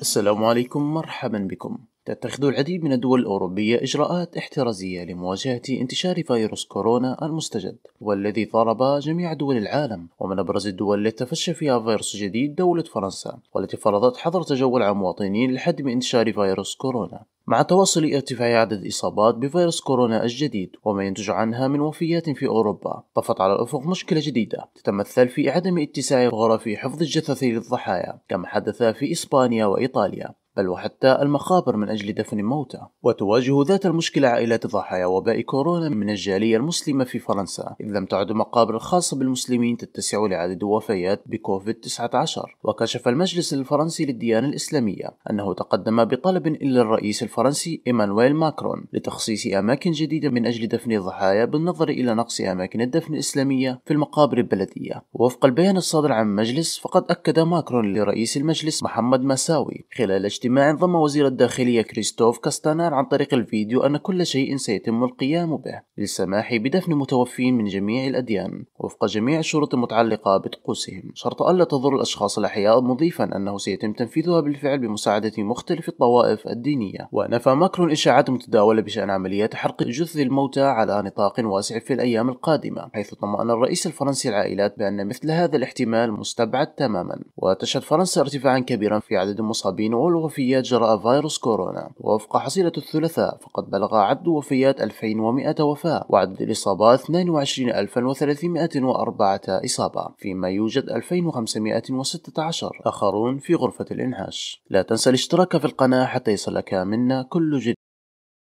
السلام عليكم مرحبا بكم تتخذ العديد من الدول الأوروبية إجراءات احترازية لمواجهة انتشار فيروس كورونا المستجد والذي ضرب جميع دول العالم ومن أبرز الدول التي تفشى فيها فيروس جديد دولة فرنسا والتي فرضت حظر تجول على مواطنين للحد من انتشار فيروس كورونا مع تواصل ارتفاع عدد الإصابات بفيروس كورونا الجديد وما ينتج عنها من وفيات في أوروبا طفت على الأفق مشكلة جديدة تتمثل في عدم اتساع غرف حفظ الجثث للضحايا كما حدث في إسبانيا وإيطاليا بل وحتى المقابر من أجل دفن الموتى وتواجه ذات المشكلة عائلات ضحايا وباء كورونا من الجالية المسلمة في فرنسا إذ لم تعد المقابر الخاصة بالمسلمين تتسع لعدد وفيات بكوفيد 19 وكشف المجلس الفرنسي للديانة الإسلامية أنه تقدم بطلب إلى الرئيس الفرنسي إيمانويل ماكرون لتخصيص أماكن جديدة من أجل دفن الضحايا بالنظر إلى نقص أماكن الدفن الإسلامية في المقابر البلدية ووفق البيان الصادر عن المجلس فقد أكد ماكرون لرئيس المجلس محمد مساوي خلال اجتماع ضم وزير الداخلية كريستوف كاستانار عن طريق الفيديو أن كل شيء سيتم القيام به للسماح بدفن متوفين من جميع الأديان وفق جميع الشروط المتعلقة بطقوسهم شرط ألا تضر الأشخاص الأحياء مضيفا أنه سيتم تنفيذها بالفعل بمساعدة مختلف الطوائف الدينية ونفى ماكرون إشاعات متداولة بشأن عمليات حرق جثث الموتى على نطاق واسع في الأيام القادمة حيث طمأن الرئيس الفرنسي العائلات بأن مثل هذا الاحتمال مستبعد تماما وتشهد فرنسا ارتفاعا كبيرا في عدد المصابين والوفيات جراء فيروس كورونا ووفق حصيلة الثلاثاء فقد بلغ عدد وفيات 2100 وفاة وعدد الإصابات 22300 104 إصابة فيما يوجد 2516 آخرون في غرفة الإنعاش لا تنسى الاشتراك في القناة حتى يصلك منا كل جديد